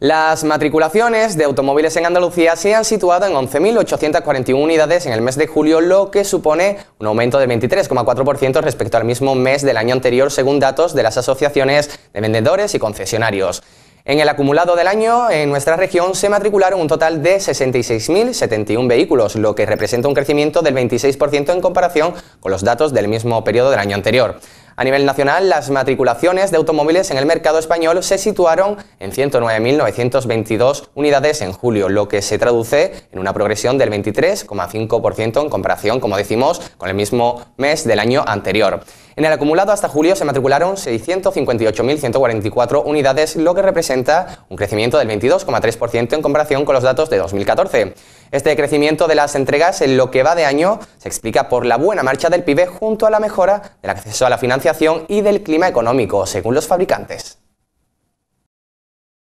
Las matriculaciones de automóviles en Andalucía se han situado en 11.841 unidades en el mes de julio, lo que supone un aumento de 23,4% respecto al mismo mes del año anterior, según datos de las asociaciones de vendedores y concesionarios. En el acumulado del año, en nuestra región se matricularon un total de 66.071 vehículos, lo que representa un crecimiento del 26% en comparación con los datos del mismo periodo del año anterior. A nivel nacional, las matriculaciones de automóviles en el mercado español se situaron en 109.922 unidades en julio, lo que se traduce en una progresión del 23,5% en comparación, como decimos, con el mismo mes del año anterior. En el acumulado hasta julio se matricularon 658.144 unidades, lo que representa un crecimiento del 22,3% en comparación con los datos de 2014. Este crecimiento de las entregas en lo que va de año se explica por la buena marcha del PIB junto a la mejora del acceso a la financiación y del clima económico, según los fabricantes.